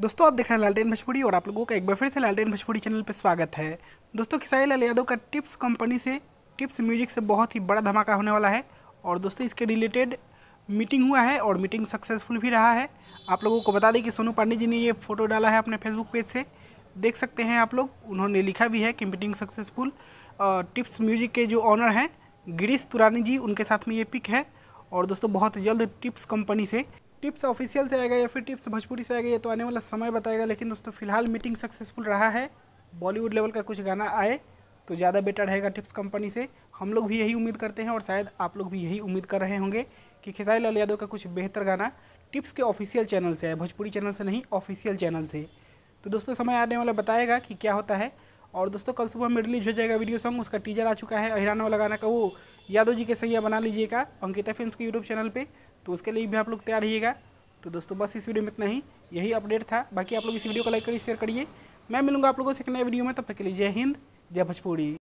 दोस्तों आप देख रहे हैं लालटेन भोजपुरी और आप लोगों का एक बार फिर से लालटेन भोजपुरी चैनल पर स्वागत है दोस्तों खिसाई लाल यादव का टिप्स कंपनी से टिप्स म्यूजिक से बहुत ही बड़ा धमाका होने वाला है और दोस्तों इसके रिलेटेड मीटिंग हुआ है और मीटिंग सक्सेसफुल भी रहा है आप लोगों को बता दें कि सोनू पांडे जी ने ये फ़ोटो डाला है अपने फेसबुक पेज से देख सकते हैं आप लोग उन्होंने लिखा भी है कि मीटिंग सक्सेसफुल टिप्स म्यूजिक के जो ऑनर हैं गिरीश तुरानी जी उनके साथ में ये पिक है और दोस्तों बहुत जल्द टिप्स कंपनी से टिप्स ऑफिशियल से आएगा या फिर टिप्स भोजपुरी से आएगा ये तो आने वाला समय बताएगा लेकिन दोस्तों फिलहाल मीटिंग सक्सेसफुल रहा है बॉलीवुड लेवल का कुछ गाना आए तो ज़्यादा बेटर रहेगा टिप्स कंपनी से हम लोग भी यही उम्मीद करते हैं और शायद आप लोग भी यही उम्मीद कर रहे होंगे कि खेसारी लाल यादव का कुछ बेहतर गाना टिप्स के ऑफिशियल चैनल से आए भोजपुरी चैनल से नहीं ऑफिशियल चैनल से तो दोस्तों समय आने वाला बताएगा कि क्या होता है और दोस्तों कल सुबह में रिलीज हो जाएगा वीडियो सॉन्ग उसका टीजर आ चुका है हिराना वाला गाना का वो यादव जी के सैया बना लीजिएगा अंकिता फिल्म के यूट्यूब चैनल पर तो उसके लिए भी आप लोग तैयार रहिएगा तो दोस्तों बस इस वीडियो में इतना ही यही अपडेट था बाकी आप लोग इस वीडियो को लाइक करिए शेयर करिए मैं मिलूंगा आप लोगों से एक नए वीडियो में तब तक के लिए जय हिंद जय भोजपुरी